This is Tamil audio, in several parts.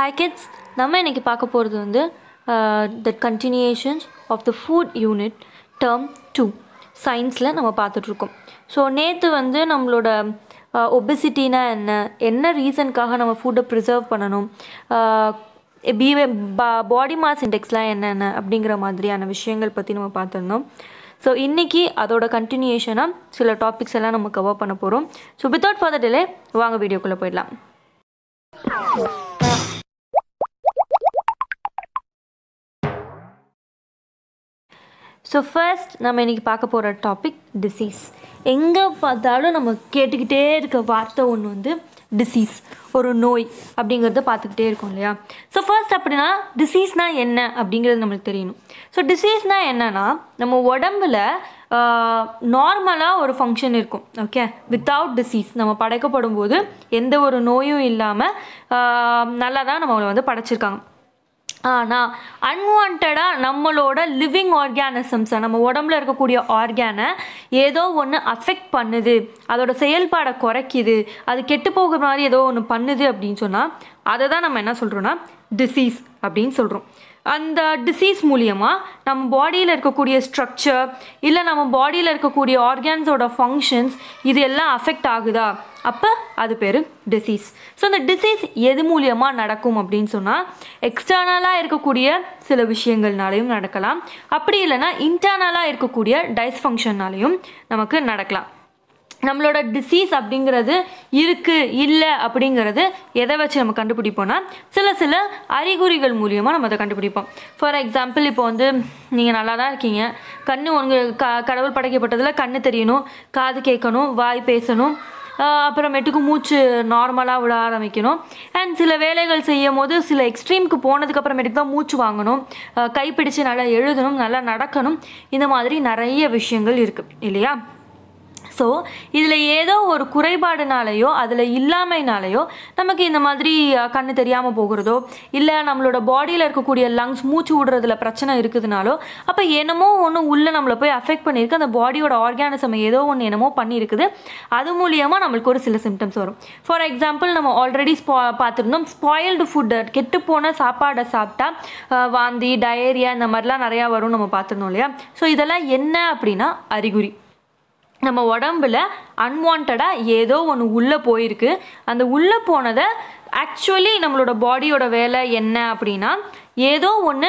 ஹாய் கிட்ஸ் நம்ம இன்றைக்கி பார்க்க போகிறது வந்து the continuations of the food unit term two சயின்ஸில் நம்ம பார்த்துட்ருக்கோம் ஸோ நேற்று வந்து நம்மளோட ஒபிசிட்டினா uh, என்ன என்ன ரீசனுக்காக நம்ம ஃபுட்டை ப்ரிசர்வ் பண்ணணும் பிவே பாடி மாஸ் இண்டெக்ஸ்லாம் என்னென்ன அப்படிங்கிற மாதிரியான விஷயங்கள் பற்றி நம்ம பார்த்துருந்தோம் ஸோ இன்றைக்கி அதோட கண்டினியூஷனாக சில டாபிக்ஸ் எல்லாம் நம்ம கவர் பண்ண போகிறோம் ஸோ வித்தவுட் ஃபர்தர் டிலே வாங்க வீடியோக்குள்ளே போயிடலாம் ஸோ ஃபர்ஸ்ட் நம்ம இன்றைக்கி பார்க்க போகிற டாபிக் டிசீஸ் எங்கே பார்த்தாலும் நம்ம கேட்டுக்கிட்டே இருக்க வார்த்தை ஒன்று வந்து டிசீஸ் ஒரு நோய் அப்படிங்கிறத பார்த்துக்கிட்டே இருக்கும் இல்லையா ஸோ ஃபர்ஸ்ட் அப்படின்னா டிசீஸ்னால் என்ன அப்படிங்கிறது நம்மளுக்கு தெரியணும் ஸோ டிசீஸ்னால் என்னென்னா நம்ம உடம்புல நார்மலாக ஒரு ஃபங்க்ஷன் இருக்கும் ஓகே வித்தவுட் டிசீஸ் நம்ம படைக்கப்படும் போது எந்த ஒரு நோயும் இல்லாமல் நல்லா தான் நம்மளை வந்து படைச்சிருக்காங்க ஆனால் அன்வான்டாக நம்மளோட லிவிங் ஆர்கானிசம்ஸை நம்ம உடம்புல இருக்கக்கூடிய ஆர்கானை ஏதோ ஒன்று அஃபெக்ட் பண்ணுது அதோட செயல்பாடை குறைக்குது அது கெட்டு போகிற மாதிரி ஏதோ ஒன்று பண்ணுது அப்படின்னு சொன்னால் அதை தான் நம்ம என்ன சொல்கிறோன்னா டிசீஸ் அப்படின்னு சொல்கிறோம் அந்த டிசீஸ் மூலியமாக நம்ம பாடியில் இருக்கக்கூடிய ஸ்ட்ரக்சர் இல்லை நம்ம பாடியில் இருக்கக்கூடிய ஆர்கான்ஸோட ஃபங்க்ஷன்ஸ் இது எல்லாம் அஃபெக்ட் ஆகுதா அப்போ அது பேர் டிசீஸ் ஸோ அந்த டிசீஸ் எது மூலியமாக நடக்கும் அப்படின்னு சொன்னால் எக்ஸ்டர்னலாக இருக்கக்கூடிய சில விஷயங்கள்னாலையும் நடக்கலாம் அப்படி இல்லைன்னா இன்டர்னலாக இருக்கக்கூடிய டைஸ் ஃபங்க்ஷன்னாலையும் நமக்கு நடக்கலாம் நம்மளோட டிசீஸ் அப்படிங்கிறது இருக்குது இல்லை அப்படிங்கிறது எதை வச்சு நம்ம கண்டுபிடிப்போம்னா சில சில அறிகுறிகள் மூலியமாக நம்ம அதை கண்டுபிடிப்போம் ஃபார் எக்ஸாம்பிள் இப்போ வந்து நீங்கள் நல்லா தான் இருக்கீங்க கண் உங்களுக்கு க கடவுள் படைக்கப்பட்டதில் கண் தெரியணும் காது கேட்கணும் வாய் பேசணும் அப்புறமேட்டுக்கு மூச்சு நார்மலாக விட ஆரம்பிக்கணும் அண்ட் சில வேலைகள் செய்யும் போது சில எக்ஸ்ட்ரீமுக்கு போனதுக்கப்புறமேட்டுக்கு தான் மூச்சு வாங்கணும் கைப்பிடிச்சு நல்லா எழுதணும் நல்லா நடக்கணும் இந்த மாதிரி நிறைய விஷயங்கள் இருக்குது இல்லையா ஸோ இதில் ஏதோ ஒரு குறைபாடுனாலேயோ அதில் இல்லாமைனாலேயோ நமக்கு இந்த மாதிரி கண்ணு தெரியாமல் போகிறதோ இல்லை நம்மளோட பாடியில் இருக்கக்கூடிய லங்ஸ் மூச்சு விடுறதுல பிரச்சனை இருக்குதுனாலோ அப்போ என்னமோ ஒன்று உள்ளே நம்மளை போய் அஃபெக்ட் பண்ணியிருக்கு அந்த பாடியோட ஆர்கானிசம் ஏதோ ஒன்று என்னமோ பண்ணியிருக்குது அது மூலியமாக நம்மளுக்கு ஒரு சில சிம்டம்ஸ் வரும் ஃபார் எக்ஸாம்பிள் நம்ம ஆல்ரெடி ஸ்பா பார்த்துருந்தோம் ஸ்பாயில்டு ஃபுட்டு கெட்டு போன சாப்பாடை சாப்பிட்டா வாந்தி டயரியா இந்த மாதிரிலாம் நிறையா வரும் நம்ம பார்த்துருந்தோம் இல்லையா ஸோ இதெல்லாம் என்ன அப்படின்னா அறிகுறி நம்ம உடம்புல அன்வான்டாக ஏதோ ஒன்று உள்ளே போயிருக்கு அந்த உள்ளே போனதை ஆக்சுவலி நம்மளோட பாடியோட வேலை என்ன அப்படின்னா ஏதோ ஒன்று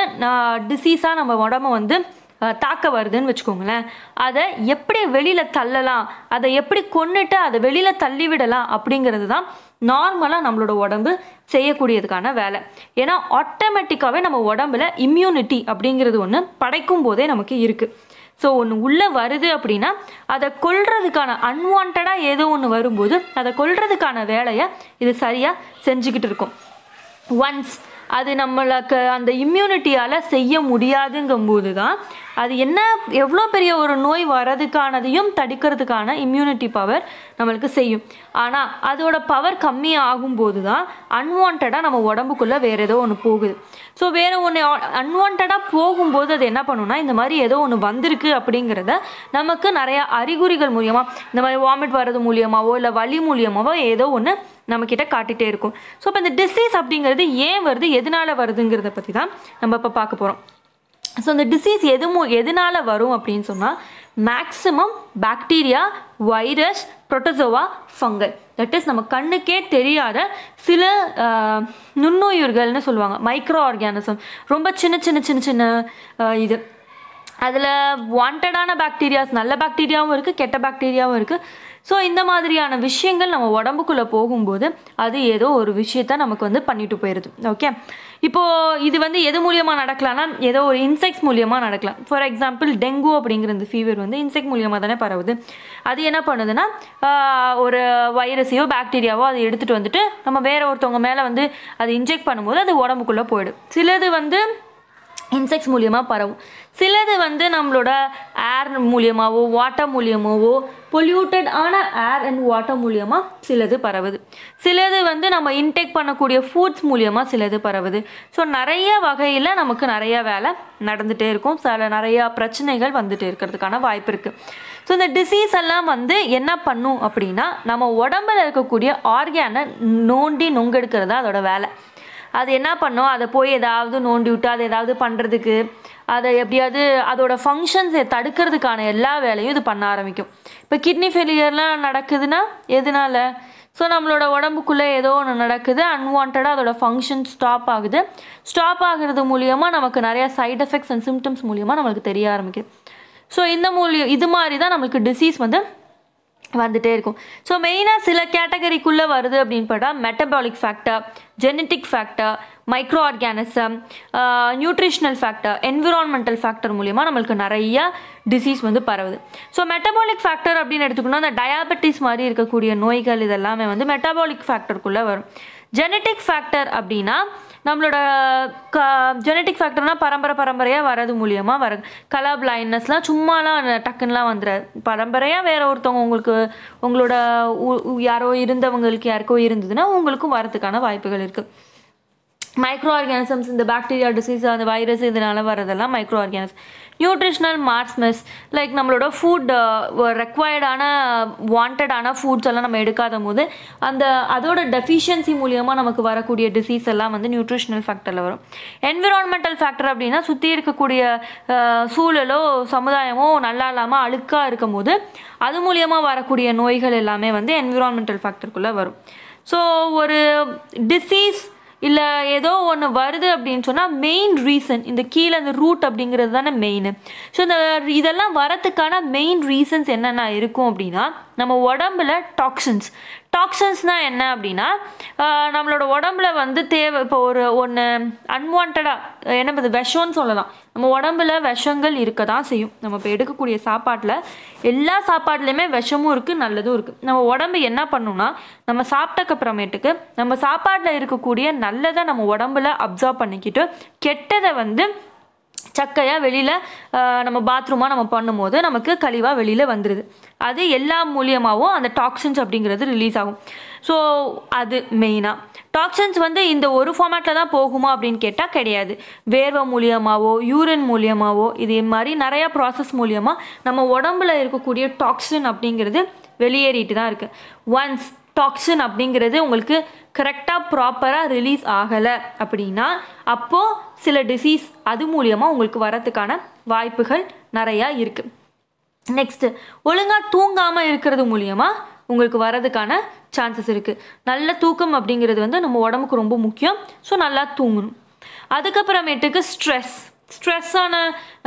டிசீஸாக நம்ம உடம்ப வந்து தாக்க வருதுன்னு வச்சுக்கோங்களேன் அதை எப்படி வெளியில் தள்ளலாம் அதை எப்படி கொண்டுட்டு அதை வெளியில் தள்ளிவிடலாம் அப்படிங்கிறது தான் நார்மலாக நம்மளோட உடம்பு செய்யக்கூடியதுக்கான வேலை ஏன்னா ஆட்டோமேட்டிக்காகவே நம்ம உடம்புல இம்யூனிட்டி அப்படிங்கிறது ஒன்று படைக்கும் போதே நமக்கு இருக்குது ஸோ ஒன்று உள்ளே வருது அப்படின்னா அதை கொள்றதுக்கான அன்வான்டாக ஏதோ ஒன்று வரும்போது அதை கொள்றதுக்கான வேலையை இது சரியாக செஞ்சுக்கிட்டு இருக்கும் ஒன்ஸ் அது நம்மளுக்கு அந்த இம்யூனிட்டியால் செய்ய முடியாதுங்கும்போது தான் அது என்ன எவ்வளோ பெரிய ஒரு நோய் வர்றதுக்கானதையும் தடுக்கிறதுக்கான இம்யூனிட்டி பவர் நம்மளுக்கு செய்யும் ஆனால் அதோட பவர் கம்மியாகும்போது தான் அன்வான்டாக நம்ம உடம்புக்குள்ளே வேறு ஏதோ ஒன்று போகுது ஸோ வேறு ஒன்று அன்வான்டாக போகும்போது அது என்ன பண்ணுன்னா இந்த மாதிரி ஏதோ ஒன்று வந்திருக்கு அப்படிங்கிறத நமக்கு நிறையா அறிகுறிகள் மூலியமாக இந்த மாதிரி வாமிட் வர்றது மூலியமாகவோ இல்லை வலி மூலியமாகவோ ஏதோ ஒன்று நம்மக்கிட்ட காட்டிகிட்டே இருக்கும் ஸோ இப்போ இந்த டிசீஸ் அப்படிங்கிறது ஏன் வருது எதனால் வருதுங்கிறத பற்றி தான் நம்ம இப்போ பார்க்க போகிறோம் ஸோ இந்த டிசீஸ் எதுவும் எதனால் வரும் அப்படின்னு சொன்னால் maximum bacteria virus protozoa fungal that is நம்ம கண்ணுக்கே தெரியாத சில நுண்ணுயிர்கள்னு சொல்லுவாங்க மைக்ரோ ஆர்கானிசம் ரொம்ப சின்ன சின்ன சின்ன சின்ன இது அதில் வாண்டடான பாக்டீரியாஸ் நல்ல பாக்டீரியாவும் இருக்குது கெட்ட பாக்டீரியாவும் இருக்குது ஸோ இந்த மாதிரியான விஷயங்கள் நம்ம உடம்புக்குள்ளே போகும்போது அது ஏதோ ஒரு விஷயத்த நமக்கு வந்து பண்ணிட்டு போயிடுது ஓகே இப்போது இது வந்து எது மூலியமாக நடக்கலாம்னா ஏதோ ஒரு இன்செக்ட்ஸ் மூலியமாக நடக்கலாம் ஃபார் எக்ஸாம்பிள் டெங்கு அப்படிங்கிற இந்த ஃபீவர் வந்து இன்செக்ட் மூலியமாக தானே பரவுது அது என்ன பண்ணுதுன்னா ஒரு வைரஸையோ பாக்டீரியாவோ அதை எடுத்துகிட்டு வந்துட்டு நம்ம வேற ஒருத்தவங்க மேலே வந்து அது இன்ஜெக்ட் பண்ணும்போது அது உடம்புக்குள்ளே போயிடும் சிலது வந்து இன்செக்ட்ஸ் மூலியமாக பரவும் சிலது வந்து நம்மளோட ஏர் மூலியமாகவோ வாட்டர் மூலியமாகவோ ஆன ஏர் அண்ட் வாட்டர் மூலியமாக சிலது பரவுது சிலது வந்து நம்ம இன்டேக் பண்ணக்கூடிய ஃபுட்ஸ் மூலியமாக சிலது பரவுது ஸோ நிறைய வகையில் நமக்கு நிறைய வேலை நடந்துகிட்டே இருக்கும் சில நிறையா பிரச்சனைகள் வந்துகிட்டே இருக்கிறதுக்கான வாய்ப்பு இருக்குது ஸோ இந்த டிசீஸ் எல்லாம் வந்து என்ன பண்ணும் அப்படின்னா நம்ம உடம்புல இருக்கக்கூடிய ஆர்கானை நோண்டி நொங்கெடுக்கிறது தான் அதோட வேலை அது என்ன பண்ணும் அதை போய் ஏதாவது நோண்டி விட்டு அதை ஏதாவது பண்ணுறதுக்கு அதை எப்படியாவது அதோட ஃபங்க்ஷன்ஸை தடுக்கிறதுக்கான எல்லா வேலையும் இது பண்ண ஆரம்பிக்கும் இப்போ கிட்னி ஃபெயிலியர்லாம் நடக்குதுன்னா எதனால ஸோ நம்மளோட உடம்புக்குள்ளே ஏதோ ஒன்று நடக்குது அன்வான்டாக அதோட ஃபங்க்ஷன் ஸ்டாப் ஆகுது ஸ்டாப் ஆகுறது மூலியமாக நமக்கு நிறையா சைட் எஃபெக்ட்ஸ் அண்ட் சிம்டம்ஸ் மூலியமாக நம்மளுக்கு தெரிய ஆரம்பிக்குது ஸோ இந்த மூலியம் இது மாதிரி தான் நம்மளுக்கு டிசீஸ் வந்து வந்துட்டே இருக்கும் ஸோ மெயினாக சில கேட்டகரிக்குள்ளே வருது அப்படின்னு பார்த்தா metabolic factor genetic factor microorganism nutritional factor environmental factor மூலிமா நம்மளுக்கு நிறைய டிசீஸ் வந்து பரவுது ஸோ மெட்டபாலிக் ஃபேக்டர் அப்படின்னு எடுத்துக்கணும்னா அந்த டயாபெட்டிஸ் மாதிரி இருக்கக்கூடிய நோய்கள் இதெல்லாமே வந்து மெட்டபாலிக் ஃபேக்டருக்குள்ளே வரும் ஜெனட்டிக் ஃபேக்டர் அப்படின்னா நம்மளோட க ஜெனட்டிக் ஃபேக்டர்னால் பரம்பரை பரம்பரையாக வரது மூலியமாக வர கலர் பிளைண்ட்னஸ்லாம் சும்மாலாம் டக்குன்னெலாம் வந்துடாது பரம்பரையாக வேறு ஒருத்தவங்க உங்களுக்கு உங்களோட யாரோ இருந்தவங்களுக்கு யாருக்கோ இருந்ததுன்னா உங்களுக்கும் வரதுக்கான வாய்ப்புகள் இருக்குது மைக்ரோ ஆர்கானிசம்ஸ் இந்த பாக்டீரியா டிசீஸ் அந்த வைரஸ் இதனால் வரதெல்லாம் மைக்ரோ ஆர்கானிசம் நியூட்ரிஷ்னல் மார்ட்ஸ் மிஸ் லைக் நம்மளோட ஃபுட் ரெக்வயர்டான வாண்டடான ஃபுட்ஸ் எல்லாம் நம்ம எடுக்காத போது அந்த அதோட டெஃபிஷியன்சி மூலியமாக நமக்கு வரக்கூடிய டிசீஸ் எல்லாம் வந்து நியூட்ரிஷ்னல் ஃபேக்டரில் வரும் என்விரான்மெண்டல் ஃபேக்டர் அப்படின்னா சுற்றி இருக்கக்கூடிய uh, சூழலோ சமுதாயமோ நல்லா இல்லாமல் அழுக்காக இருக்கும் போது அது மூலியமாக வரக்கூடிய நோய்கள் எல்லாமே வந்து என்விரான்மெண்டல் ஃபேக்டருக்குள்ளே வரும் ஸோ ஒரு டிசீஸ் இல்லை ஏதோ ஒன்று வருது அப்படின்னு சொன்னால் மெயின் ரீசன் இந்த கீழே அந்த ரூட் அப்படிங்கிறது தானே மெயின் ஸோ இந்த இதெல்லாம் வரத்துக்கான மெயின் ரீசன்ஸ் என்னென்ன இருக்கும் அப்படின்னா நம்ம உடம்புல டாக்ஸின்ஸ் டாக்ஸின்ஸ்னால் என்ன அப்படின்னா நம்மளோட உடம்புல வந்து தேவை இப்போ ஒரு ஒன்று அன்வான்டாக என்னது விஷம்னு சொல்லலாம் நம்ம உடம்புல விஷங்கள் இருக்க தான் செய்யும் நம்ம இப்போ எடுக்கக்கூடிய சாப்பாட்டில் எல்லா சாப்பாட்லேயுமே விஷமும் இருக்குது நல்லதும் இருக்குது நம்ம உடம்பு என்ன பண்ணணும்னா நம்ம சாப்பிட்டக்கப்புறமேட்டுக்கு நம்ம சாப்பாட்டில் இருக்கக்கூடிய நல்லதை நம்ம உடம்புல அப்சர்வ் பண்ணிக்கிட்டு கெட்டதை வந்து சக்கையாக வெளியில் நம்ம பாத்ரூமாக நம்ம பண்ணும்போது நமக்கு கழிவாக வெளியில் வந்துடுது அது எல்லா மூலியமாகவும் அந்த டாக்ஸின்ஸ் அப்படிங்கிறது ரிலீஸ் ஆகும் ஸோ அது மெயினாக டாக்ஸின்ஸ் வந்து இந்த ஒரு ஃபார்மேட்டில் தான் போகுமா அப்படின்னு கேட்டால் கிடையாது வேர்வை மூலியமாகவோ யூரின் மூலியமாகவோ இதே மாதிரி நிறையா ப்ராசஸ் மூலியமாக நம்ம உடம்புல இருக்கக்கூடிய டாக்ஸின் அப்படிங்கிறது வெளியேறிட்டு தான் இருக்குது ஒன்ஸ் டாக்ஸின் அப்படிங்கிறது உங்களுக்கு கரெக்டாக ப்ராப்பராக ரிலீஸ் ஆகலை அப்படின்னா அப்போது சில டிசீஸ் அது மூலியமாக உங்களுக்கு வரத்துக்கான வாய்ப்புகள் நிறையா இருக்குது நெக்ஸ்ட்டு ஒழுங்காக தூங்காமல் இருக்கிறது மூலியமாக உங்களுக்கு வரதுக்கான சான்சஸ் இருக்குது நல்ல தூக்கம் அப்படிங்கிறது வந்து நம்ம உடம்புக்கு ரொம்ப முக்கியம் ஸோ நல்லா தூங்கணும் அதுக்கப்புறமேட்டுக்கு ஸ்ட்ரெஸ் ஸ்ட்ரெஸ்ஸான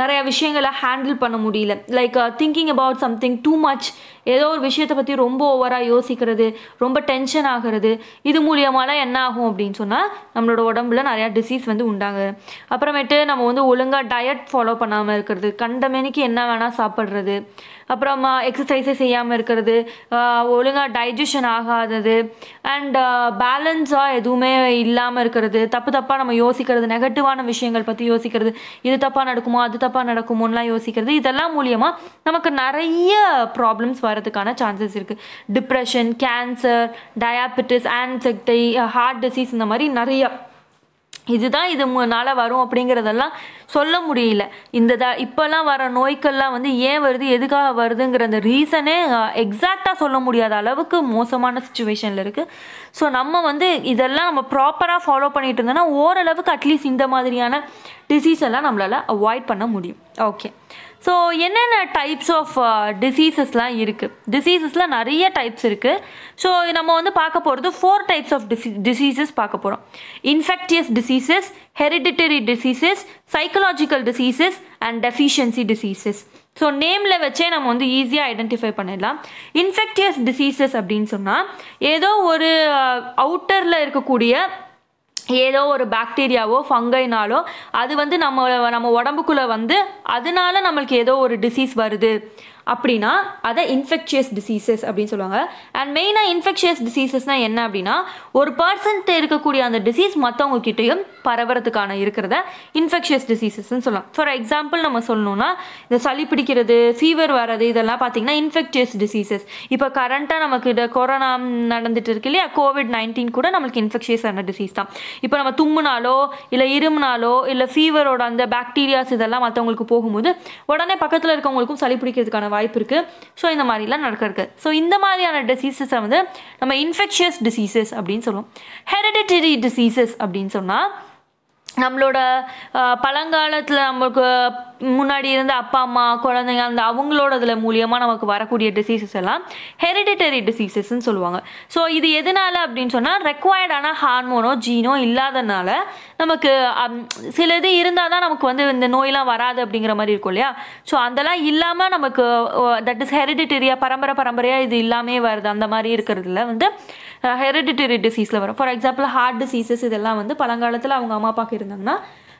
நிறைய விஷயங்களை ஹேண்டில் பண்ண முடியல like thinking about something too much ஏதோ ஒரு விஷயத்தை பற்றி ரொம்ப ஓவராக யோசிக்கிறது ரொம்ப டென்ஷன் ஆகிறது இது மூலியமாலாம் என்ன ஆகும் அப்படின்னு சொன்னால் நம்மளோட உடம்புல நிறையா டிசீஸ் வந்து உண்டாங்க அப்புறமேட்டு நம்ம வந்து ஒழுங்காக டயட் ஃபாலோ பண்ணாமல் இருக்கிறது கண்டமேனிக்கு என்ன வேணால் சாப்பிட்றது அப்புறம் எக்ஸசைஸே செய்யாமல் இருக்கிறது ஒழுங்காக டைஜஷன் ஆகாதது அண்ட் பேலன்ஸாக எதுவுமே இல்லாமல் இருக்கிறது தப்பு தப்பாக நம்ம யோசிக்கிறது நெகட்டிவான விஷயங்கள் பற்றி யோசிக்கிறது இது தப்பாக நடக்குமோ அது தப்பாக நடக்குமோன்னெலாம் யோசிக்கிறது இதெல்லாம் மூலியமாக நமக்கு நிறைய ப்ராப்ளம்ஸ் வரதுக்கான சான்சஸ் இருக்குது டிப்ரெஷன் கேன்சர் டயாபிட்டிஸ் ஆன்செக்டை ஹார்ட் டிசீஸ் இந்த மாதிரி நிறையா இதுதான் இது முனால வரும் அப்படிங்கிறதெல்லாம் சொல்ல முடியல இந்த த இப்போல்லாம் வர நோய்க்கெல்லாம் வந்து ஏன் வருது எதுக்காக வருதுங்கிற அந்த ரீசனே எக்ஸாக்டாக சொல்ல முடியாத அளவுக்கு மோசமான சுச்சுவேஷனில் இருக்குது ஸோ நம்ம வந்து இதெல்லாம் நம்ம ப்ராப்பராக ஃபாலோ பண்ணிகிட்டு இருந்தோம்னா ஓரளவுக்கு அட்லீஸ்ட் இந்த மாதிரியான டிசீஸ் எல்லாம் நம்மளால் அவாய்ட் பண்ண முடியும் ஓகே ஸோ என்னென்ன டைப்ஸ் ஆஃப் டிசீசஸ்லாம் இருக்குது டிசீசஸ்லாம் நிறைய டைப்ஸ் இருக்குது ஸோ நம்ம வந்து பார்க்க போகிறது ஃபோர் டைப்ஸ் ஆஃப் டிசி டிசீசஸ் பார்க்க போகிறோம் infectious diseases hereditary diseases psychological diseases and deficiency diseases so நேமில் வச்சே நம்ம வந்து ஈஸியாக ஐடென்டிஃபை பண்ணிடலாம் இன்ஃபெக்டியஸ் டிசீசஸ் அப்படின்னு சொன்னால் ஏதோ ஒரு அவுட்டரில் uh, இருக்கக்கூடிய ஏதோ ஒரு பாக்டீரியாவோ ஃபங்கைனாலோ அது வந்து நம்ம நம்ம உடம்புக்குள்ளே வந்து அதனால நம்மளுக்கு ஏதோ ஒரு டிசீஸ் வருது அப்படின்னா அதை இன்ஃபெக்ஷியஸ் டிசீசஸ் அப்படின்னு சொல்லுவாங்க அண்ட் மெயினாக இன்ஃபெக்ஷியஸ் டிசீசஸ்னால் என்ன அப்படின்னா ஒரு பர்சன்ட்டு இருக்கக்கூடிய அந்த டிசீஸ் மற்றவங்க கிட்டேயும் பரவுறதுக்கான இருக்கிறத இன்ஃபெக்ஷியஸ் டிசீசஸ்ன்னு சொல்லலாம் ஃபார் எக்ஸாம்பிள் நம்ம சொல்லணும்னா இந்த சளி பிடிக்கிறது ஃபீவர் வர்றது இதெல்லாம் பார்த்தீங்கன்னா இன்ஃபெக்ஷியஸ் டிசீசஸ் இப்போ கரண்ட்டாக நமக்கு இந்த கொரோனா நடந்துட்டு இருக்கு இல்லையா கோவிட் நைன்டீன் கூட நம்மளுக்கு இன்ஃபெக்ஷியஸான டிசீஸ் தான் இப்போ நம்ம தும்முனாலோ இல்லை இருமுனாலோ இல்லை ஃபீவரோட அந்த பாக்டீரியாஸ் இதெல்லாம் மற்றவங்களுக்கு போகும்போது உடனே பக்கத்தில் இருக்கவங்களுக்கும் சளி பிடிக்கிறதுக்கான வாய்ப்பு இருக்குது ஸோ இந்த மாதிரிலாம் நடக்கிறது ஸோ இந்த மாதிரியான டிசீசஸை வந்து நம்ம இன்ஃபெக்ஷியஸ் டிசீசஸ் அப்படின்னு சொல்லுவோம் ஹெரிடிட்டரி டிசீசஸ் அப்படின்னு சொன்னால் நம்மளோட பழங்காலத்தில் நம்மளுக்கு முன்னாடி இருந்த அப்பா அம்மா குழந்தைங்க அந்த அவங்களோட இதில் மூலியமாக நமக்கு வரக்கூடிய டிசீசஸ் எல்லாம் ஹெரிடிட்டரி டிசீசஸ்ன்னு சொல்லுவாங்க ஸோ இது எதனால் அப்படின்னு சொன்னால் ரெக்வயர்டான ஹார்மோனோ ஜீனோ இல்லாதனால நமக்கு சில இது இருந்தால் தான் நமக்கு வந்து இந்த நோயெலாம் வராது அப்படிங்கிற மாதிரி இருக்கும் இல்லையா ஸோ அதெல்லாம் இல்லாமல் நமக்கு தட் இஸ் ஹெரிடிட்டரியாக பரம்பரை பரம்பரையாக இது இல்லாமே வருது அந்த மாதிரி இருக்கிறதுல வந்து ஹெரிடிட்டரி டிசீஸில் வரும் ஃபார் எக்ஸாம்பிள் ஹார்ட் டிசீசஸ் இதெல்லாம் வந்து பழங்காலத்தில் அவங்க அம்மா அப்பாவுக்கு இருந்தாங்கன்னா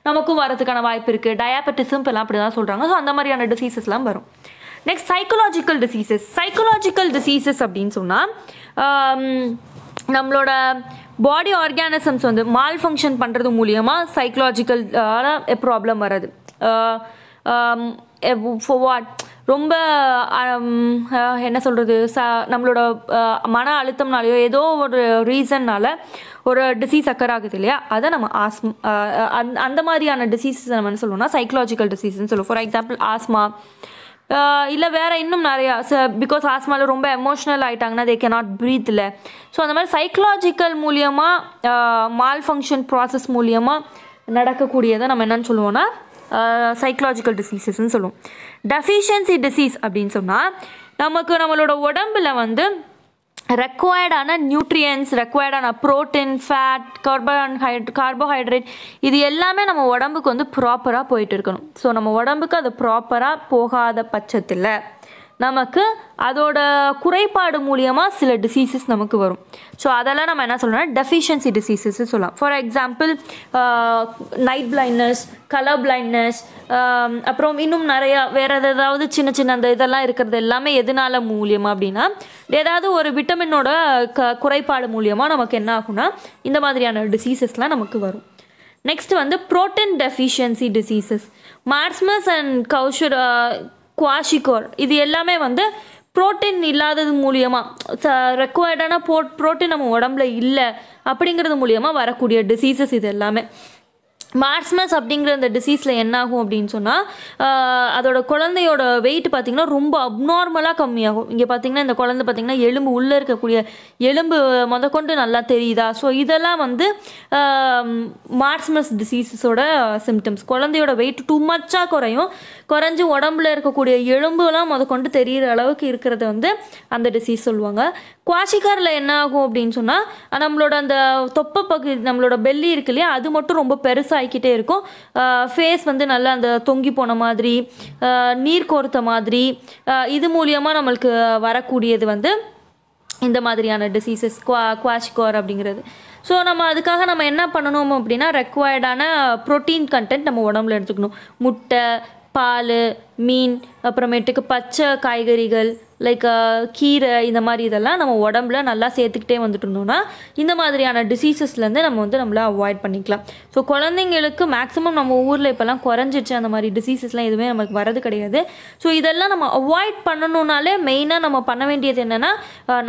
நமக்கும் வரதுக்கான வாய்ப்பு இருக்குது டயாபெட்டிஸும் இப்போலாம் அப்படி தான் சொல்கிறாங்க ஸோ அந்த மாதிரியான டிசீசஸ்லாம் வரும் next psychological diseases psychological diseases அப்படின்னு சொன்னால் நம்மளோட பாடி ஆர்கானிசம்ஸ் வந்து மால் ஃபங்க்ஷன் பண்ணுறது மூலியமாக சைக்கலாஜிக்கல் ப்ராப்ளம் வராது ஃபோ வாட் ரொம்ப என்ன சொல்கிறது ச நம்மளோட மன அழுத்தம்னாலேயோ ஏதோ ஒரு ரீசன்னால் ஒரு டிசீஸ் அக்கர் ஆகுது இல்லையா அதை நம்ம ஆஸ்ம் அந்த அந்த மாதிரியான டிசீஸஸ் நம்ம என்ன சொல்லுவோம்னா சைக்கலாஜிக்கல் டிசீஸ்ன்னு சொல்லுவோம் ஃபார் எக்ஸாம்பிள் ஆஸ்மா இல்லை வேறு இன்னும் நிறையா ச பிகாஸ் ஆஸ்மாவில் ரொம்ப எமோஷ்னல் ஆகிட்டாங்கன்னா தே கே நாட் ப்ரீத் இல்லை ஸோ அந்த மாதிரி சைக்கலாஜிக்கல் மூலியமாக மால் ஃபங்க்ஷன் ப்ராசஸ் மூலியமாக நடக்கக்கூடியதை நம்ம என்னென்னு சொல்லுவோம்னா சைக்கலாஜிக்கல் டிசீசஸ்ன்னு சொல்லுவோம் டெஃபிஷியன்சி டிசீஸ் அப்படின்னு சொன்னால் நமக்கு நம்மளோட உடம்பில் வந்து ரெக்குவயர்டான நியூட்ரியன்ஸ் ரெக்குவயர்டான ப்ரோட்டீன் ஃபேட் கார்போஹைட் கார்போஹைட்ரேட் இது எல்லாமே நம்ம உடம்புக்கு வந்து ப்ராப்பராக போயிட்டு இருக்கணும் ஸோ நம்ம உடம்புக்கு அது ப்ராப்பராக போகாத பட்சத்தில் நமக்கு அதோட குறைபாடு மூலியமாக சில டிசீசஸ் நமக்கு வரும் ஸோ அதெல்லாம் நம்ம என்ன சொல்லணும் டெஃபிஷியன்சி டிசீசஸ் சொல்லலாம் for example night blindness colour blindness அப்புறம் இன்னும் நிறையா வேறு ஏதாவது சின்ன சின்ன அந்த இதெல்லாம் இருக்கிறது எல்லாமே எதனால மூலியமாக அப்படின்னா ஏதாவது ஒரு விட்டமினோட க குறைபாடு மூலியமாக நமக்கு என்ன ஆகும்னா இந்த மாதிரியான டிசீசஸ்லாம் நமக்கு வரும் நெக்ஸ்ட் வந்து protein deficiency diseases marasmus and கௌஷர் குவாஷிகோர் இது எல்லாமே வந்து ப்ரோட்டீன் இல்லாதது மூலியமாக ச ரெக்குவயர்டான போ ப்ரோட்டீன் நம்ம உடம்புல இல்லை அப்படிங்கிறது மூலியமாக வரக்கூடிய டிசீசஸ் இது எல்லாமே மார்ஸ்மஸ் அப்படிங்கிற அந்த டிசீஸில் என்ன ஆகும் அப்படின்னு சொன்னால் அதோட குழந்தையோட வெயிட் பார்த்திங்கன்னா ரொம்ப அப்நார்மலாக கம்மியாகும் இங்கே பார்த்திங்கன்னா இந்த குழந்தை பார்த்திங்கன்னா எலும்பு உள்ளே இருக்கக்கூடிய எலும்பு முதக்கொண்டு நல்லா தெரியுதா ஸோ இதெல்லாம் வந்து மார்ஸ்மஸ் டிசீஸஸோட சிம்டம்ஸ் குழந்தையோட வெயிட் டூ மச்சாக குறையும் குறைஞ்சி உடம்புல இருக்கக்கூடிய எலும்புலாம் முதக்கொண்டு தெரிகிற அளவுக்கு இருக்கிறது வந்து அந்த டிசீஸ் சொல்லுவாங்க குவாஷிகாரில் என்ன ஆகும் அப்படின்னு சொன்னால் நம்மளோட அந்த தொப்பை பகுதி நம்மளோட பெல்லி இருக்கு இல்லையா அது மட்டும் ரொம்ப பெருசாகிக்கிட்டே இருக்கும் ஃபேஸ் வந்து நல்லா அந்த தொங்கி போன மாதிரி நீர் கோர்த்த மாதிரி இது மூலியமாக நம்மளுக்கு வரக்கூடியது வந்து இந்த மாதிரியான டிசீசஸ் குவா குவாஷிகோர் அப்படிங்கிறது ஸோ நம்ம அதுக்காக நம்ம என்ன பண்ணணும் அப்படின்னா ரெக்வயர்டான ப்ரோட்டீன் கண்டென்ட் நம்ம உடம்புல எடுத்துக்கணும் முட்டை பால் மீன் அப்புறமேட்டுக்கு பச்சை காய்கறிகள் லைக் கீரை இந்த மாதிரி இதெல்லாம் நம்ம உடம்புல நல்லா சேர்த்துக்கிட்டே வந்துட்டு இருந்தோம்னா இந்த மாதிரியான டிசீசஸ்லேருந்து நம்ம வந்து நம்மளை அவாய்ட் பண்ணிக்கலாம் ஸோ குழந்தைங்களுக்கு மேக்ஸிமம் நம்ம ஊரில் இப்போல்லாம் குறைஞ்சிச்சு அந்த மாதிரி டிசீசஸ்லாம் எதுவுமே நமக்கு வரது கிடையாது ஸோ இதெல்லாம் நம்ம அவாய்ட் பண்ணணுன்னாலே மெயினாக நம்ம பண்ண வேண்டியது என்னென்னா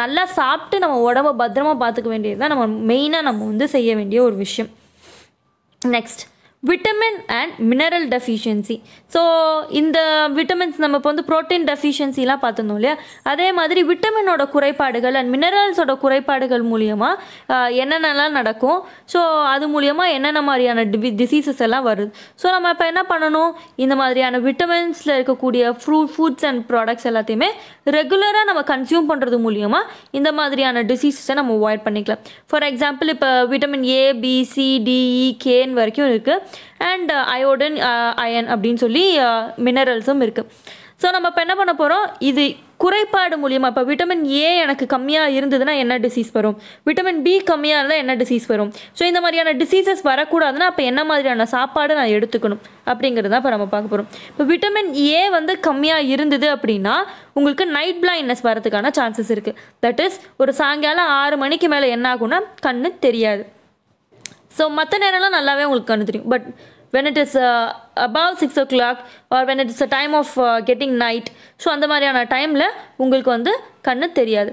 நல்லா சாப்பிட்டு நம்ம உடம்ப பத்திரமா பார்த்துக்க வேண்டியது தான் நம்ம மெயினாக நம்ம வந்து செய்ய வேண்டிய ஒரு விஷயம் next vitamin and mineral deficiency so இந்த விட்டமின்ஸ் நம்ம இப்போ வந்து ப்ரோட்டீன் டெஃபிஷியன்சிலாம் பார்த்துருந்தோம் இல்லையா அதே மாதிரி விட்டமினோட குறைபாடுகள் அண்ட் மினரல்ஸோட குறைபாடுகள் மூலியமாக என்னென்னலாம் நடக்கும் ஸோ அது மூலியமாக என்னென்ன மாதிரியான டி டிசீசஸ் எல்லாம் வருது ஸோ நம்ம இப்போ என்ன பண்ணணும் இந்த மாதிரியான விட்டமின்ஸில் இருக்கக்கூடிய ஃப்ரூட் ஃபுட்ஸ் அண்ட் ப்ராடக்ட்ஸ் எல்லாத்தையுமே ரெகுலராக நம்ம கன்சியூம் பண்ணுறது மூலியமாக இந்த மாதிரியான டிசீசஸை நம்ம அவாய்ட் பண்ணிக்கலாம் ஃபார் எக்ஸாம்பிள் இப்போ vitamin A B C D E K வரைக்கும் இருக்குது அண்ட் அயோடின் அயன் அப்படின்னு சொல்லி மினரல்ஸும் uh, இருக்குது ஸோ நம்ம இப்போ என்ன பண்ண போகிறோம் இது குறைபாடு மூலியமாக இப்போ விட்டமின் ஏ எனக்கு கம்மியாக இருந்ததுன்னா என்ன டிசீஸ் வரும் விட்டமின் பி கம்மியாக இருந்தால் என்ன டிசீஸ் வரும் ஸோ இந்த மாதிரியான டிசீசஸ் வரக்கூடாதுன்னா அப்போ என்ன மாதிரியான சாப்பாடு நான் எடுத்துக்கணும் அப்படிங்கிறது தான் இப்போ நம்ம பார்க்க போகிறோம் இப்போ விட்டமின் ஏ வந்து கம்மியாக இருந்தது அப்படின்னா உங்களுக்கு நைட் பிளைண்ட்னஸ் வரதுக்கான சான்சஸ் இருக்குது தட் இஸ் ஒரு சாயங்காலம் ஆறு மணிக்கு மேலே என்ன ஆகும்னா கண்ணு தெரியாது ஸோ மற்ற நேரம்லாம் நல்லாவே உங்களுக்கு கண்ணு தெரியும் but when it is about six o'clock or when it is a time of getting night so அந்த மாதிரியான டைமில் உங்களுக்கு வந்து கண்ணு தெரியாது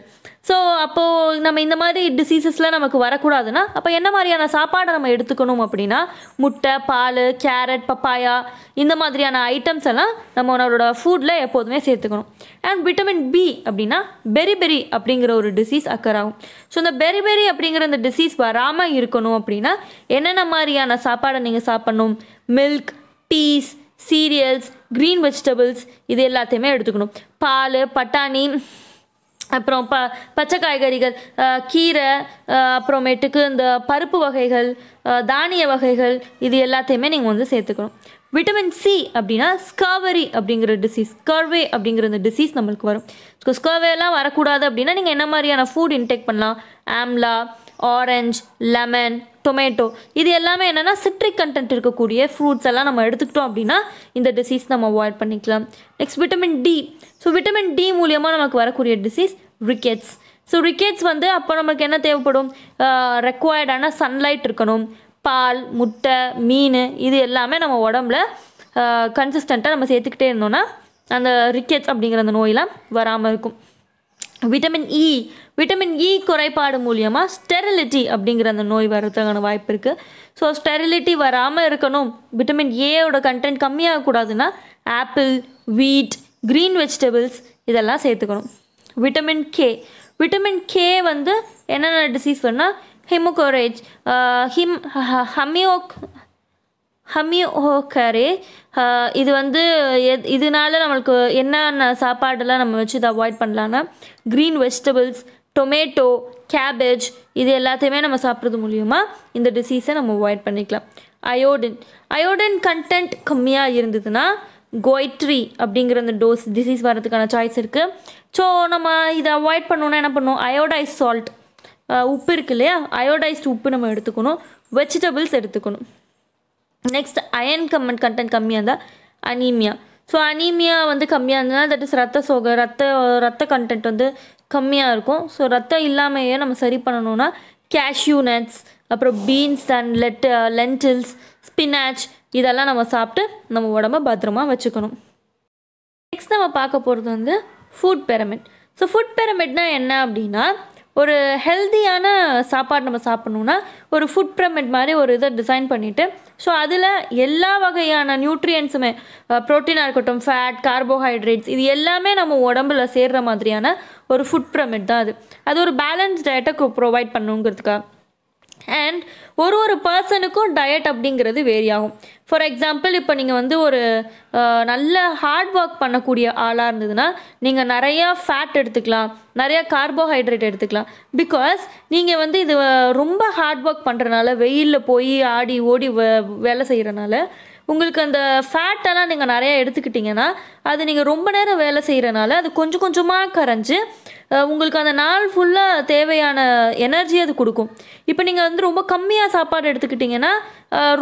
ஸோ அப்போது நம்ம இந்த மாதிரி டிசீசஸ்லாம் நமக்கு வரக்கூடாதுன்னா அப்போ என்ன மாதிரியான சாப்பாடை நம்ம எடுத்துக்கணும் அப்படின்னா முட்டை பால் கேரட் பப்பாயா இந்த மாதிரியான ஐட்டம்ஸ் எல்லாம் நம்ம நம்மளோட ஃபுட்டில் எப்போதுமே சேர்த்துக்கணும் அண்ட் விட்டமின் பி அப்படின்னா பெரிபெரி அப்படிங்கிற ஒரு டிசீஸ் அக்கர் ஆகும் ஸோ இந்த பெரிபெரி அப்படிங்கிற அந்த டிசீஸ் வராமல் இருக்கணும் அப்படின்னா என்னென்ன மாதிரியான சாப்பாடை நீங்கள் சாப்பிட்ணும் milk peas cereals green vegetables இது எல்லாத்தையுமே எடுத்துக்கணும் பால் பட்டாணி அப்புறம் ப பச்சை காய்கறிகள் கீரை அப்புறமேட்டுக்கு இந்த பருப்பு வகைகள் தானிய வகைகள் இது எல்லாத்தையுமே நீங்கள் வந்து சேர்த்துக்கணும் விட்டமின் சி அப்படின்னா ஸ்காவரி அப்படிங்கிற டிசீஸ் ஸ்கர்வே அப்படிங்கிற இந்த டிசீஸ் நம்மளுக்கு வரும் ஸ்கர்வேலாம் வரக்கூடாது அப்படின்னா நீங்கள் என்ன மாதிரியான ஃபுட் இன்டேக் பண்ணலாம் ஆம்லா ஆரஞ்சு லெமன் டொமேட்டோ இது எல்லாமே என்னென்னா சிட்ரிக் கண்டென்ட் இருக்கக்கூடிய ஃப்ரூட்ஸ் எல்லாம் நம்ம எடுத்துக்கிட்டோம் அப்படின்னா இந்த டிசீஸ் நம்ம அவாய்ட் பண்ணிக்கலாம் next vitamin D so vitamin D மூலியமாக நமக்கு வரக்கூடிய டிசீஸ் ரிக்கெட்ஸ் ஸோ ரிக்கெட்ஸ் வந்து அப்போ நமக்கு என்ன தேவைப்படும் ரெக்வயர்டான சன்லைட் இருக்கணும் பால் முட்டை மீன் இது எல்லாமே நம்ம உடம்புல கன்சிஸ்டண்ட்டாக நம்ம சேர்த்துக்கிட்டே இருந்தோம்னா அந்த ரிக்கெட்ஸ் அப்படிங்கிற அந்த நோயெலாம் வராமல் இருக்கும் விட்டமின் இ விட்டமின் இ குறைபாடு மூலியமாக ஸ்டெரிலிட்டி அப்படிங்கிற அந்த நோய் வர்றதுக்கான வாய்ப்பு இருக்குது ஸோ ஸ்டெரிலிட்டி வராமல் இருக்கணும் விட்டமின் ஏவோட கண்டென்ட் கம்மியாகக்கூடாதுன்னா ஆப்பிள் வீட் க்ரீன் வெஜிடபிள்ஸ் இதெல்லாம் சேர்த்துக்கணும் விட்டமின் கே விட்டமின் கே வந்து என்னென்ன டிசீஸ் வேணால் ஹிமோகோரேஜ் ஹிம் ஹமியோக் ஹமி ஹோக்கரே இது வந்து எத் இதனால நம்மளுக்கு என்னென்ன சாப்பாடெல்லாம் நம்ம வச்சு இதை அவாய்ட் பண்ணலான்னா க்ரீன் வெஜிடபிள்ஸ் டொமேட்டோ கேபேஜ் இது எல்லாத்தையுமே நம்ம சாப்பிட்றது மூலியமாக இந்த டிசீஸை நம்ம அவாய்ட் பண்ணிக்கலாம் அயோடின் அயோடின் கண்டென்ட் கம்மியாக இருந்ததுன்னா கோய்ட்ரி அப்படிங்கிற அந்த டோஸ் டிசீஸ் வர்றதுக்கான சாய்ஸ் இருக்குது ஸோ நம்ம இதை அவாய்ட் பண்ணோன்னா என்ன பண்ணுவோம் அயோடைஸ் சால்ட் உப்பு இருக்கு இல்லையா அயோடைஸ்டு உப்பு நம்ம எடுத்துக்கணும் வெஜிடபிள்ஸ் எடுத்துக்கணும் நெக்ஸ்ட் அயன் கம்மன் கண்டென்ட் கம்மியாக இருந்தால் அனீமியா ஸோ அனீமியா வந்து கம்மியாக இருந்ததுன்னா தட் இஸ் ரத்த சோகை ரத்த ரத்த கண்டென்ட் வந்து கம்மியாக இருக்கும் ஸோ ரத்தம் இல்லாமையே நம்ம சரி பண்ணணும்னா கேஷ்யூ நட்ஸ் அப்புறம் beans and let lentils spinach இதெல்லாம் நம்ம சாப்பிட்டு நம்ம உடம்ப பத்திரமா வச்சுக்கணும் நெக்ஸ்ட் நம்ம பார்க்க போகிறது வந்து ஃபுட் பெரமிட் ஸோ ஃபுட் பெரமிட்னா என்ன அப்படின்னா ஒரு ஹெல்த்தியான சாப்பாடு நம்ம சாப்பிட்ணுன்னா ஒரு ஃபுட் பிரமிட் மாதிரி ஒரு இதை டிசைன் பண்ணிவிட்டு ஸோ அதில் எல்லா வகையான நியூட்ரியன்ஸுமே ப்ரோட்டீனாக இருக்கட்டும் ஃபேட் கார்போஹைட்ரேட்ஸ் இது எல்லாமே நம்ம உடம்புல சேர்கிற மாதிரியான ஒரு ஃபுட் பிரமிட் தான் அது அது ஒரு பேலன்ஸ் டயட்டை ப்ரொவைட் பண்ணுங்கிறதுக்காக அண்ட் ஒரு ஒரு பர்சனுக்கும் டயட் அப்படிங்கிறது வேரி ஆகும் ஃபார் எக்ஸாம்பிள் இப்போ நீங்கள் வந்து ஒரு நல்ல ஹார்ட் ஒர்க் பண்ணக்கூடிய ஆளாக இருந்ததுன்னா நீங்கள் நிறையா ஃபேட் எடுத்துக்கலாம் நிறையா கார்போஹைட்ரேட் எடுத்துக்கலாம் பிகாஸ் நீங்கள் வந்து இது ரொம்ப ஹார்ட் ஒர்க் பண்ணுறனால வெயிலில் போய் ஆடி ஓடி வேலை செய்கிறனால உங்களுக்கு அந்த ஃபேட்டெல்லாம் நீங்கள் நிறையா எடுத்துக்கிட்டிங்கன்னா அது நீங்கள் ரொம்ப நேரம் வேலை செய்கிறனால அது கொஞ்சம் கொஞ்சமாக கரைஞ்சி உங்களுக்கு அந்த நாள் ஃபுல்லாக தேவையான எனர்ஜி அது கொடுக்கும் இப்போ நீங்கள் வந்து ரொம்ப கம்மியாக சாப்பாடு எடுத்துக்கிட்டிங்கன்னா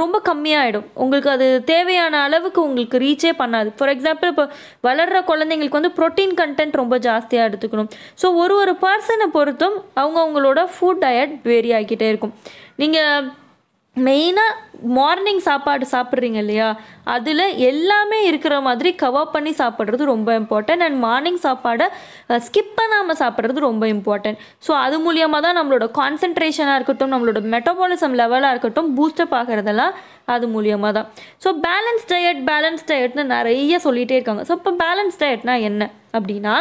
ரொம்ப கம்மியாகிடும் உங்களுக்கு அது தேவையான அளவுக்கு உங்களுக்கு ரீச்சே பண்ணாது ஃபார் எக்ஸாம்பிள் இப்போ வளர்கிற குழந்தைங்களுக்கு வந்து ப்ரோட்டீன் கண்டென்ட் ரொம்ப ஜாஸ்தியாக எடுத்துக்கணும் ஸோ ஒரு ஒரு பர்சனை பொறுத்தும் அவங்க அவங்களோட ஃபுட் டயட் வேரி ஆகிக்கிட்டே இருக்கும் நீங்கள் மெயினாக மார்னிங் சாப்பாடு சாப்பிட்றீங்க இல்லையா அதில் எல்லாமே இருக்கிற மாதிரி கவர் பண்ணி சாப்பிட்றது ரொம்ப இம்பார்ட்டன்ட் அண்ட் மார்னிங் சாப்பாடை ஸ்கிப் பண்ணாமல் சாப்பிட்றது ரொம்ப இம்பார்ட்டன்ட் ஸோ அது மூலியமாக தான் நம்மளோட கான்சன்ட்ரேஷனாக இருக்கட்டும் நம்மளோட மெட்டபாலிசம் லெவலாக இருக்கட்டும் பூஸ்டப் ஆகிறதெல்லாம் அது மூலியமாக தான் ஸோ பேலன்ஸ் டயட் பேலன்ஸ் டயட்னு நிறைய சொல்லிகிட்டே இருக்காங்க ஸோ இப்போ பேலன்ஸ் டயட்னா என்ன அப்படின்னா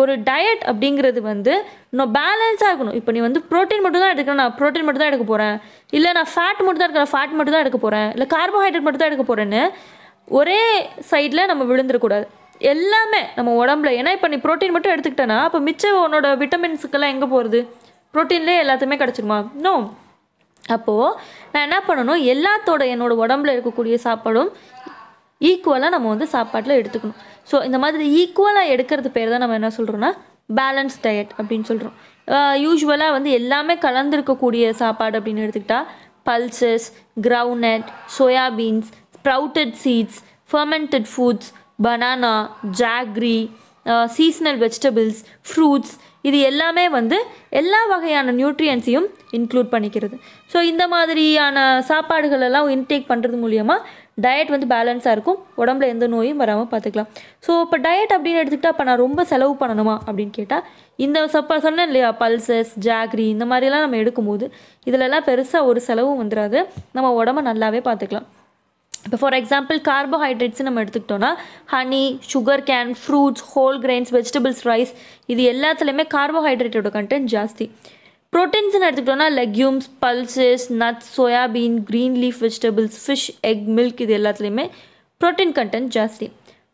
ஒரு டயட் அப்படிங்கிறது வந்து இன்னும் பேலன்ஸாக இருக்கணும் இப்போ நீ வந்து ப்ரோட்டீன் மட்டும் தான் எடுக்கணும் நான் ப்ரோட்டீன் மட்டும் தான் எடுக்க போகிறேன் இல்லை நான் ஃபேட் மட்டும் தான் எடுக்கிறேன் ஃபேட் மட்டும் தான் எடுக்க போகிறேன் இல்லை கார்போஹைட்ரேட் மட்டும் தான் எடுக்க போகிறேன்னு ஒரே சைடில் நம்ம விழுந்துடக்கூடாது எல்லாமே நம்ம உடம்புல ஏன்னா இப்போ நீ ப்ரோட்டீன் மட்டும் எடுத்துக்கிட்டேன்னா அப்போ மிச்சம் உன்னோட விட்டமின்ஸுக்கெல்லாம் எங்கே போகிறது ப்ரோட்டீன்லேயே எல்லாத்தையுமே கிடச்சிருமா இன்னும் அப்போது நான் என்ன பண்ணணும் எல்லாத்தோட என்னோடய உடம்புல இருக்கக்கூடிய சாப்பாடும் ஈக்குவலாக நம்ம வந்து சாப்பாட்டில் எடுத்துக்கணும் ஸோ இந்த மாதிரி ஈக்குவலாக எடுக்கிறது பேர் தான் நம்ம என்ன சொல்கிறோன்னா பேலன்ஸ் டயட் அப்படின்னு சொல்கிறோம் யூஸ்வலாக வந்து எல்லாமே கலந்துருக்கக்கூடிய சாப்பாடு அப்படின்னு எடுத்துக்கிட்டால் pulses groundnut soybeans sprouted seeds fermented foods banana jaggery seasonal vegetables fruits இது எல்லாமே வந்து எல்லா வகையான நியூட்ரியன்ஸையும் இன்க்ளூட் பண்ணிக்கிறது ஸோ இந்த மாதிரியான சாப்பாடுகளெல்லாம் இன்டேக் பண்ணுறது மூலியமாக டயட் வந்து பேலன்ஸாக இருக்கும் உடம்புல எந்த நோயும் வராமல் பார்த்துக்கலாம் ஸோ இப்போ டயட் அப்படின்னு எடுத்துக்கிட்டால் அப்போ நான் ரொம்ப செலவு பண்ணணுமா அப்படின்னு கேட்டால் இந்த சப்ப சொன்னேன் இல்லையா பல்சஸ் ஜாக்ரி இந்த மாதிரிலாம் நம்ம எடுக்கும்போது இதிலெல்லாம் பெருசாக ஒரு செலவும் வந்துடாது நம்ம உடம்ப நல்லாவே பார்த்துக்கலாம் இப்போ ஃபார் எக்ஸாம்பிள் கார்போஹைட்ரேட்ஸ் நம்ம எடுத்துக்கிட்டோம்னா honey sugar cane fruits whole grains vegetables rice இது எல்லாத்துலேயுமே கார்போஹைட்ரேட்டோட கண்டென்ட் ஜாஸ்தி ப்ரோட்டீன்ஸ்னு எடுத்துக்கிட்டோன்னா legumes pulses nuts soybean green leaf vegetables fish egg milk இது எல்லாத்துலேயுமே ப்ரோட்டீன் கண்டென்ட் ஜாஸ்தி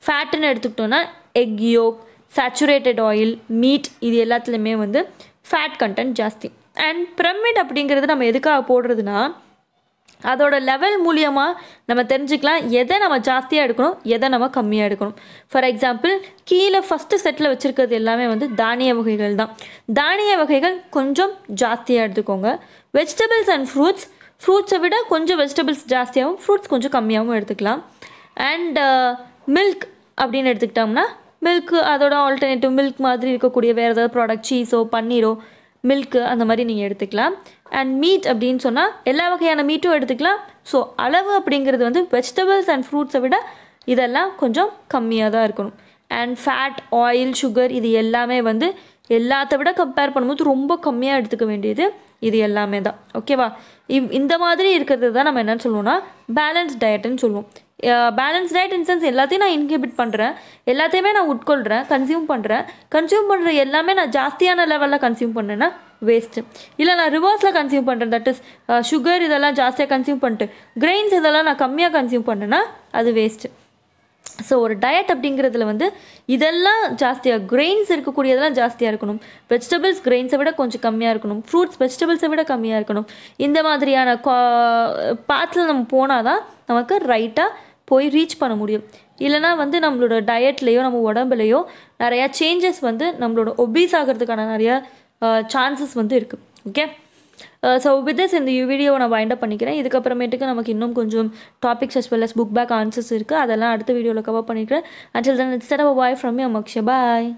ஃபேட்டுன்னு எடுத்துக்கிட்டோன்னா egg yolk saturated oil meat இது எல்லாத்துலேயுமே வந்து ஃபேட் கண்டென்ட் ஜாஸ்தி அண்ட் பிரமிட் அப்படிங்கிறது நம்ம எதுக்காக போடுறதுனா அதோட லெவல் மூலியமாக நம்ம தெரிஞ்சுக்கலாம் எதை நம்ம ஜாஸ்தியாக எடுக்கணும் எதை நம்ம கம்மியாக எடுக்கணும் ஃபார் எக்ஸாம்பிள் கீழே ஃபஸ்ட்டு செட்டில் வச்சுருக்கிறது எல்லாமே வந்து தானிய வகைகள் தான் தானிய வகைகள் கொஞ்சம் ஜாஸ்தியாக எடுத்துக்கோங்க வெஜிடபிள்ஸ் அண்ட் ஃப்ரூட்ஸ் ஃப்ரூட்ஸை விட கொஞ்சம் வெஜிடபிள்ஸ் ஜாஸ்தியாகவும் ஃப்ரூட்ஸ் கொஞ்சம் கம்மியாகவும் எடுத்துக்கலாம் அண்ட் மில்க் uh, அப்படின்னு எடுத்துக்கிட்டோம்னா மில்க்கு அதோட ஆல்டர்னேட்டிவ் மில்க் மாதிரி இருக்கக்கூடிய வேறு ஏதாவது ப்ராடக்ட் சீஸோ பன்னீரோ மில்க்கு அந்த மாதிரி நீங்கள் எடுத்துக்கலாம் அண்ட் மீட் அப்படின்னு சொன்னால் எல்லா வகையான மீட்டும் எடுத்துக்கலாம் ஸோ அளவு அப்படிங்கிறது வந்து வெஜிடபிள்ஸ் அண்ட் ஃப்ரூட்ஸை விட இதெல்லாம் கொஞ்சம் கம்மியாக தான் இருக்கணும் அண்ட் ஃபேட் ஆயில் சுகர் இது எல்லாமே வந்து எல்லாத்த விட கம்பேர் பண்ணும்போது ரொம்ப கம்மியாக எடுத்துக்க வேண்டியது இது எல்லாமே தான் ஓகேவா இவ் இந்த மாதிரி இருக்கிறது தான் நம்ம என்னென்னு சொல்லுவோம்னா பேலன்ஸ் டயட்டுன்னு சொல்லுவோம் பேலன்ஸ் டயட் இன் சென்ஸ் எல்லாத்தையும் நான் இன்ஹிபிட் பண்ணுறேன் எல்லாத்தையுமே நான் உட்கொள்கிறேன் கன்சியூம் பண்ணுறேன் கன்சியூம் பண்ணுற எல்லாமே நான் ஜாஸ்தியான லெவலில் கன்சியூம் பண்ணேன்னா வேஸ்ட்டு இல்லை நான் ரிவர்ஸில் கன்சியூம் பண்ணுறேன் தட் இஸ் சுகர் இதெல்லாம் ஜாஸ்தியாக கன்சியூம் பண்ணிட்டு கிரெயின்ஸ் இதெல்லாம் நான் கம்மியாக கன்சியூம் பண்ணேன்னா அது வேஸ்ட்டு ஸோ ஒரு டயட் அப்படிங்கிறதுல வந்து இதெல்லாம் ஜாஸ்தியாக கிரெயின்ஸ் இருக்கக்கூடியதெல்லாம் ஜாஸ்தியாக இருக்கணும் வெஜிடபிள்ஸ் கிரெயின்ஸை விட கொஞ்சம் கம்மியாக இருக்கணும் ஃப்ரூட்ஸ் வெஜிடபிள்ஸை விட கம்மியாக இருக்கணும் இந்த மாதிரியான பாத்தில் நம்ம போனால் தான் நமக்கு ரைட்டாக போய் ரீச் பண்ண முடியும் இல்லைனா வந்து நம்மளோட டயட்லேயோ நம்ம உடம்புலையோ நிறையா சேஞ்சஸ் வந்து நம்மளோட ஒபீஸ் ஆகிறதுக்கான நிறையா சான்சஸ் வந்து இருக்குது ஓகே ஸோ வித் திஸ் இந்த வீடியோவை நான் வைண்ட் அப் பண்ணிக்கிறேன் இதுக்கப்புறமேட்டுக்கு நமக்கு இன்னும் கொஞ்சம் topics as well as book back answers இருக்குது அதெல்லாம் அடுத்த வீடியோவில் கவர் பண்ணிக்கிறேன் until then it's a bye from you அமக்ஷ பாய்